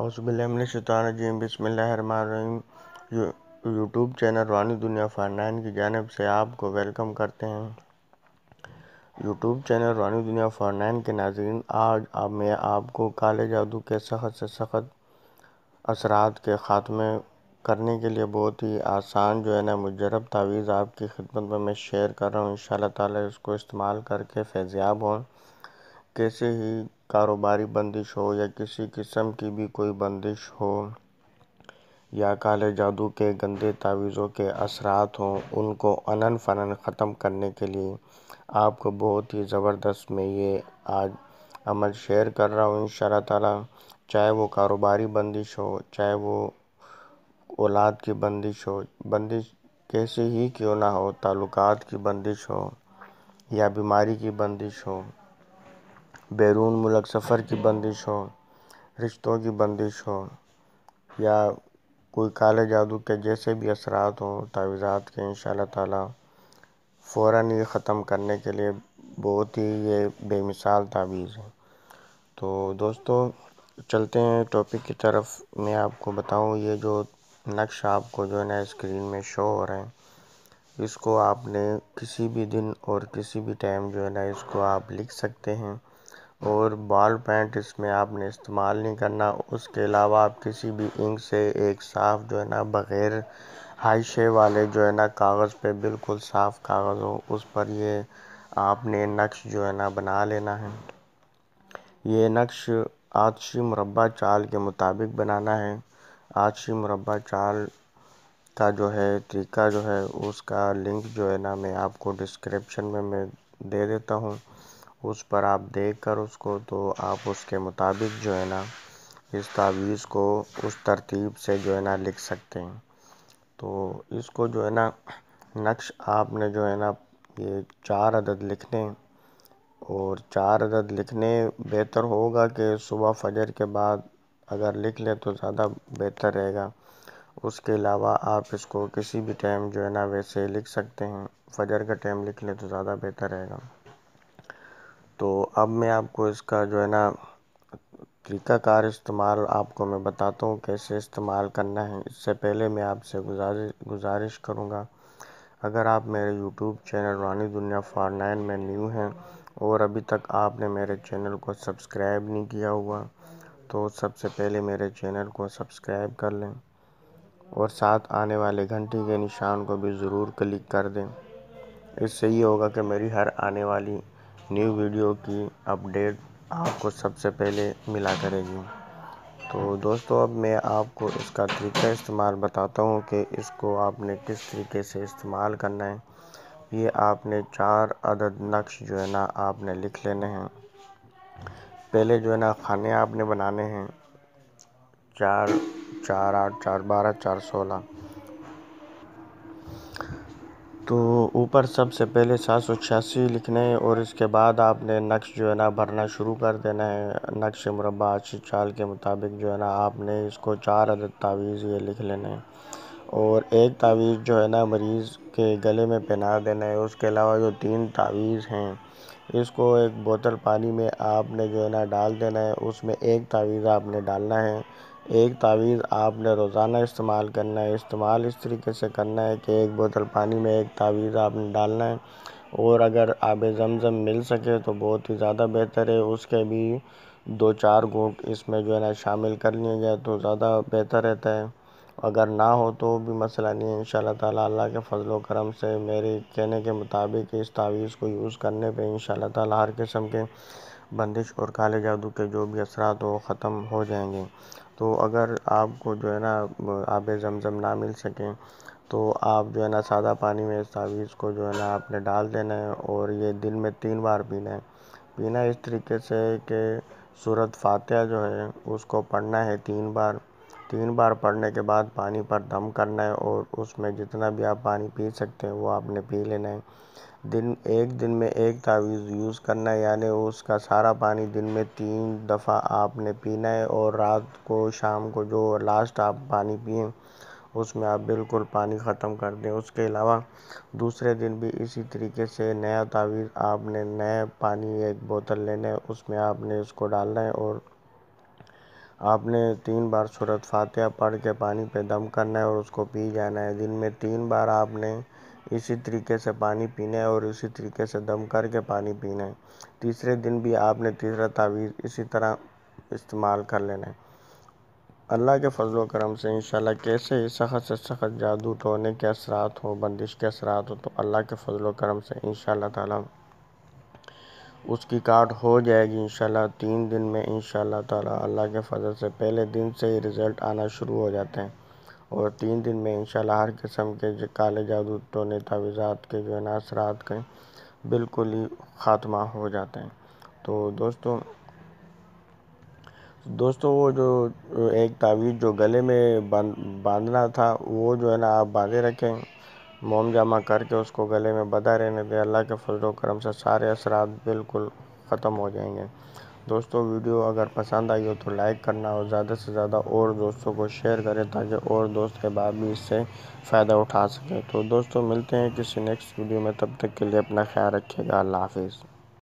अउसबिल्लिम बसमीम YouTube channel वानी दुनिया नाइन की जानब से आपको वेलकम करते हैं यूट्यूब चैनल वानी दुनिया नाइन के नाजरन आज आप मैं आपको काले जादू के सख्त से सख्त असरात के ख़ात्मे करने के लिए बहुत ही आसान जो है ना मुजरब तावीज़ आपकी खिदमत में मैं शेयर कर रहा हूँ इन ताला इसको इस्तेमाल करके फैज़याब हों कैसे ही कारोबारी बंदिश हो या किसी किस्म की भी कोई बंदिश हो या काले जादू के गंदे तावीज़ों के असरात हों उनको अनन फनन ख़त्म करने के लिए आपको बहुत ही ज़बरदस्त मैं ये आज अमल शेयर कर रहा हूँ इन ताला चाहे वो कारोबारी बंदिश हो चाहे वो औलाद की बंदिश हो बंदिश कैसे ही क्यों ना हो ताल्लुकात की बंदिश हो या बीमारी की बंदिश हो बैरून मुल्क सफ़र की बंदिश हो रिश्तों की बंदिश हो या कोई काले जादू के जैसे भी असरात हों तावीज़ात के इंशा ताला फ़ौर ये ख़त्म करने के लिए बहुत ही ये बेमिसाल तावीज़ है तो दोस्तों चलते हैं टॉपिक की तरफ मैं आपको बताऊं ये जो नक्श आपको जो है ना स्क्रीन में शो हो रहा है इसको आपने किसी भी दिन और किसी भी टाइम जो है ना इसको आप लिख सकते हैं और बॉल पेंट इसमें आपने इस्तेमाल नहीं करना उसके अलावा आप किसी भी इंक से एक साफ़ जो है ना बग़ैर हाइशे वाले जो है ना कागज़ पे बिल्कुल साफ़ कागज़ हो उस पर ये आपने नक्श जो है ना बना लेना है ये नक्श आदशी मुरबा चाल के मुताबिक बनाना है आदशी मुरबा चाल का जो है तरीका जो है उसका लिंक जो है ना मैं आपको डिस्क्रिप्शन में मैं दे देता हूँ उस पर आप देख कर उसको तो आप उसके मुताबिक जो है ना इस तावीज़ को उस तरतीब से जो है ना लिख सकते हैं तो इसको जो है ना नक्श आपने जो है ना ये चार अदद लिखने और चार अदद लिखने बेहतर होगा कि सुबह फजर के बाद अगर लिख ले तो ज़्यादा बेहतर रहेगा उसके अलावा आप इसको किसी भी टाइम जो है ना वैसे लिख सकते हैं फजर का टाइम लिख लें तो ज़्यादा बेहतर रहेगा तो अब मैं आपको इसका जो है ना तरीकाकार इस्तेमाल आपको मैं बताता हूँ कैसे इस्तेमाल करना है इससे पहले मैं आपसे गुजारिश गुजारिश करूँगा अगर आप मेरे यूट्यूब चैनल रानी दुनिया फार नाइन में न्यू हैं और अभी तक आपने मेरे चैनल को सब्सक्राइब नहीं किया हुआ तो सबसे पहले मेरे चैनल को सब्सक्राइब कर लें और साथ आने वाले घंटी के निशान को भी ज़रूर क्लिक कर दें इससे ये होगा कि मेरी हर आने वाली न्यू वीडियो की अपडेट आपको सबसे पहले मिला करेगी तो दोस्तों अब मैं आपको इसका तरीका इस्तेमाल बताता हूँ कि इसको आपने किस तरीके से इस्तेमाल करना है ये आपने चार अदद नक्श जो है ना आपने लिख लेने हैं पहले जो है ना खाने आपने बनाने हैं चार चार आठ चार बारह चार सोलह तो ऊपर सबसे पहले सात सौ छियासी लिखने और इसके बाद आपने नक्श जो है ना भरना शुरू कर देना है नक्श मुरबा अच्छी चाल के मुताबिक जो है ना आपने इसको चार अदद तावीज़ ये लिख लेने हैं और एक तावीज़ जो है ना मरीज़ के गले में पहना देना है उसके अलावा जो तीन तावीज़ हैं इसको एक बोतल पानी में आपने जो है ना डाल देना है उसमें एक तावीज़ आपने डालना है एक तावीज़ आपने रोज़ाना इस्तेमाल करना है इस्तेमाल इस तरीके से करना है कि एक बोतल पानी में एक तावीज़ आपने डालना है और अगर आब जमज़म मिल सके तो बहुत ही ज़्यादा बेहतर है उसके भी दो चार घूट इसमें जो है ना शामिल कर लिए जाए तो ज़्यादा बेहतर रहता है अगर ना हो तो भी मसला नहीं है इन शाह तला के फजल करम से मेरे कहने के मुताबिक इस तावीज़ को यूज़ करने पर इन शाह तर किस्म के बंदिश और काले जादू के जो भी असरात हो ख़त्म हो जाएंगे तो अगर आपको जो है ना आब ज़मज़म ना मिल सकें तो आप जो है ना सादा पानी में इस तावीज़ को जो है ना आपने डाल देना है और ये दिन में तीन बार पीना है पीना इस तरीके से कि सूरत फ़ातिहा जो है उसको पढ़ना है तीन बार तीन बार पड़ने के बाद पानी पर दम करना है और उसमें जितना भी आप पानी पी सकते हैं वो आपने पी लेना है दिन एक दिन में एक तावीज़ यूज़ करना है यानी उसका सारा पानी दिन में तीन दफ़ा आपने पीना है और रात को शाम को जो लास्ट आप पानी पिए उसमें आप बिल्कुल पानी ख़त्म कर दें उसके अलावा दूसरे दिन भी इसी तरीके से नया तावीज़ आपने नया पानी एक बोतल लेना है उसमें आपने उसको डालना है और आपने तीन बार सूरत फातिहा पढ़ के पानी पे दम करना है और उसको पी जाना है दिन में तीन बार आपने इसी तरीके से पानी पीना है और इसी तरीके से दम करके पानी पीना है तीसरे दिन भी आपने तीसरा तावीज़ इसी तरह इस्तेमाल कर लेना है अल्लाह के फजल करम से इंशाल्लाह कैसे ही सख्त से सख्त जादू टोने तो के असरात हो बंदिश के असरात हो तो अल्लाह के फजल करम से इंशाल्लाह ताला उसकी काट हो जाएगी इंशाल्लाह तीन दिन में इंशाल्लाह ताला अल्लाह के फजल से पहले दिन से ही रिज़ल्ट आना शुरू हो जाते हैं और तीन दिन में इंशाल्लाह हर किस्म के काले जादू टोने तावीज़ात के जो है ना असरात के बिल्कुल ही ख़ात्मा हो जाते हैं तो दोस्तों दोस्तों वो जो एक तावीज़ जो गले में बांधना था वो जो है ना आप बांधे रखें मोम जमा करके उसको गले में बदा रहने दें अल्लाह के फजल करम से सारे असरात बिल्कुल ख़त्म हो जाएंगे दोस्तों वीडियो अगर पसंद आई हो तो लाइक करना और ज़्यादा से ज़्यादा और दोस्तों को शेयर करें ताकि और दोस्त के बाद भी इससे फ़ायदा उठा सकें तो दोस्तों मिलते हैं किसी नेक्स्ट वीडियो में तब तक के लिए अपना ख्याल रखिएगा अल्लाह हाफिज़